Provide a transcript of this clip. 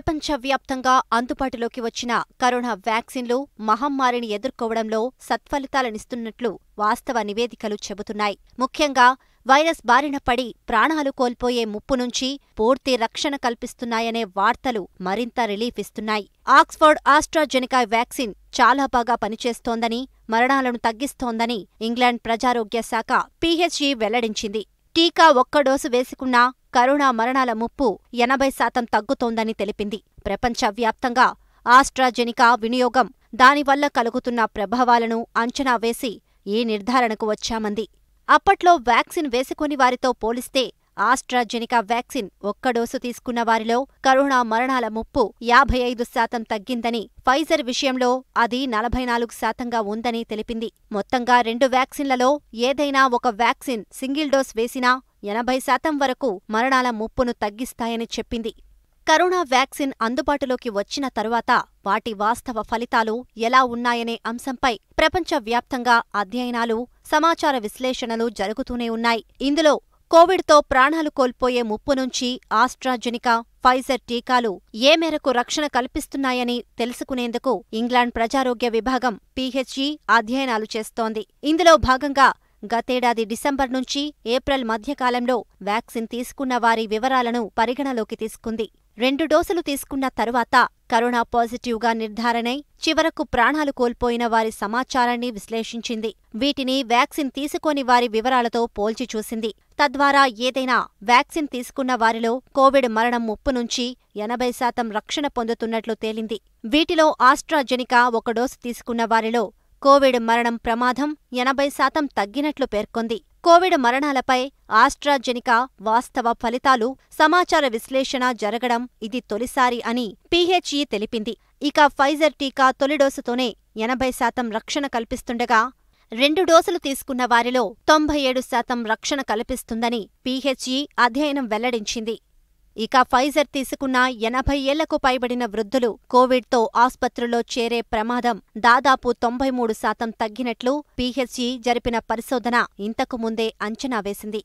ప్రపంచవ్యాప్తంగా అందుబాటులోకి వచ్చిన కరోనా వ్యాక్సిన్లు మహమ్మారిని ఎదుర్కోవడంలో సత్ఫలితాలనిస్తున్నట్లు వాస్తవ నివేదికలు చెబుతున్నాయి ముఖ్యంగా వైరస్ బారిన పడి ప్రాణాలు కోల్పోయే ముప్పు నుంచి పూర్తి రక్షణ కల్పిస్తున్నాయనే వార్తలు మరింత రిలీఫ్ ఇస్తున్నాయి ఆక్స్ఫర్డ్ ఆస్ట్రాజెనికా వ్యాక్సిన్ చాలా బాగా పనిచేస్తోందని మరణాలను తగ్గిస్తోందని ఇంగ్లాండ్ ప్రజారోగ్య శాఖ పీహెచ్ఈ వెల్లడించింది టీకా ఒక్క డోసు వేసుకున్నా కరోనా మరణాల ముప్పు ఎనభై శాతం తగ్గుతోందని తెలిపింది ప్రపంచవ్యాప్తంగా ఆస్ట్రాజెనికా వినియోగం దానివల్ల కలుగుతున్న ప్రభావాలను అంచనా వేసి ఈ నిర్ధారణకు వచ్చామంది అప్పట్లో వ్యాక్సిన్ వేసుకుని వారితో పోలిస్తే ఆస్ట్రాజెనికా వ్యాక్సిన్ ఒక్క డోసు తీసుకున్న వారిలో కరోనా మరణాల ముప్పు యాభై ఐదు శాతం తగ్గిందని ఫైజర్ విషయంలో అది నలభై నాలుగు శాతంగా ఉందని తెలిపింది మొత్తంగా రెండు వ్యాక్సిన్లలో ఏదైనా ఒక వ్యాక్సిన్ సింగిల్ డోస్ వేసినా ఎనభై శాతం వరకు మరణాల ముప్పును తగ్గిస్తాయని చెప్పింది కరోనా వ్యాక్సిన్ అందుబాటులోకి వచ్చిన తరువాత వాటి వాస్తవ ఫలితాలు ఎలా ఉన్నాయనే అంశంపై ప్రపంచవ్యాప్తంగా అధ్యయనాలు సమాచార విశ్లేషణలు జరుగుతూనే ఉన్నాయి ఇందులో కోవిడ్తో ప్రాణాలు కోల్పోయే ముప్పు నుంచి ఆస్ట్రాజెనికా ఫైజర్ టీకాలు ఏ మేరకు రక్షణ కల్పిస్తున్నాయని తెలుసుకునేందుకు ఇంగ్లాండ్ ప్రజారోగ్య విభాగం పీహెచ్ఈ అధ్యయనాలు చేస్తోంది ఇందులో భాగంగా గతేడాది డిసెంబర్ నుంచి ఏప్రిల్ మధ్యకాలంలో వ్యాక్సిన్ తీసుకున్న వారి వివరాలను పరిగణలోకి తీసుకుంది రెండు డోసులు తీసుకున్న తరువాత కరోనా పాజిటివ్గా నిర్ధారణై చివరకు ప్రాణాలు కోల్పోయిన వారి సమాచారాన్ని విశ్లేషించింది వీటిని వ్యాక్సిన్ తీసుకోని వారి వివరాలతో పోల్చి చూసింది తద్వారా ఏదైనా వ్యాక్సిన్ తీసుకున్న వారిలో కోవిడ్ మరణం ముప్పు నుంచి ఎనభై శాతం రక్షణ పొందుతున్నట్లు తేలింది వీటిలో ఆస్ట్రాజెనికా ఒక డోసు తీసుకున్న వారిలో కోవిడ్ మరణం ప్రమాదం ఎనభై శాతం తగ్గినట్లు పేర్కొంది కోవిడ్ మరణాలపై ఆస్ట్రాజెనికా వాస్తవ ఫలితాలు సమాచార విశ్లేషణ జరగడం ఇది తొలిసారి అని పీహెచ్ఈ తెలిపింది ఇక ఫైజర్ టీకా తొలిడోసుతోనే ఎనభై శాతం రక్షణ కల్పిస్తుండగా రెండు డోసులు తీసుకున్న వారిలో తొంభై ఏడు శాతం రక్షణ కల్పిస్తుందని పీహెచ్ఈ అధ్యయనం వెల్లడించింది ఇక ఫైజర్ తీసుకున్న ఎనభై ఏళ్లకు పైబడిన వృద్ధులు కోవిడ్తో ఆసుపత్రిలో చేరే ప్రమాదం దాదాపు తొంభై మూడు శాతం తగ్గినట్లు పీహెచ్ఈ జరిపిన పరిశోధన ఇంతకు ముందే అంచనా వేసింది